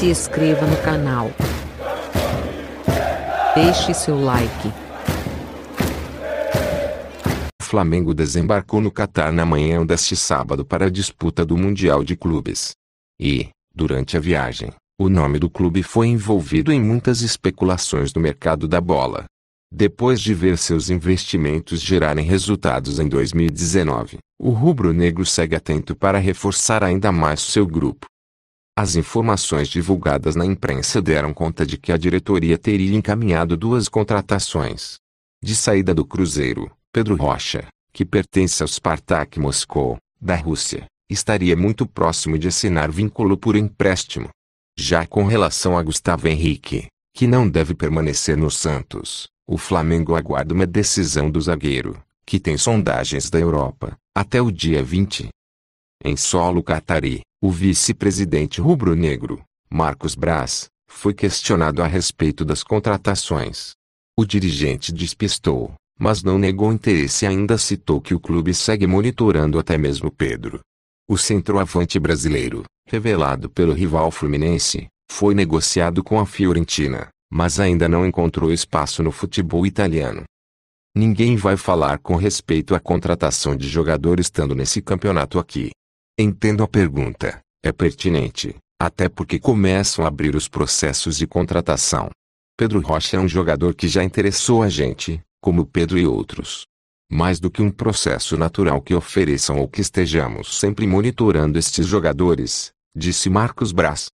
se inscreva no canal. Deixe seu like. O Flamengo desembarcou no Catar na manhã deste sábado para a disputa do Mundial de Clubes. E, durante a viagem, o nome do clube foi envolvido em muitas especulações do mercado da bola. Depois de ver seus investimentos gerarem resultados em 2019, o rubro-negro segue atento para reforçar ainda mais seu grupo. As informações divulgadas na imprensa deram conta de que a diretoria teria encaminhado duas contratações. De saída do Cruzeiro, Pedro Rocha, que pertence ao Spartak Moscou, da Rússia, estaria muito próximo de assinar vínculo por empréstimo. Já com relação a Gustavo Henrique, que não deve permanecer no Santos, o Flamengo aguarda uma decisão do zagueiro, que tem sondagens da Europa, até o dia 20. Em solo catari, o vice-presidente rubro-negro, Marcos Braz, foi questionado a respeito das contratações. O dirigente despistou, mas não negou interesse e ainda citou que o clube segue monitorando até mesmo Pedro. O centroavante brasileiro, revelado pelo rival Fluminense, foi negociado com a Fiorentina, mas ainda não encontrou espaço no futebol italiano. Ninguém vai falar com respeito à contratação de jogador estando nesse campeonato aqui. Entendo a pergunta, é pertinente, até porque começam a abrir os processos de contratação. Pedro Rocha é um jogador que já interessou a gente, como Pedro e outros. Mais do que um processo natural que ofereçam ou que estejamos sempre monitorando estes jogadores, disse Marcos Braz.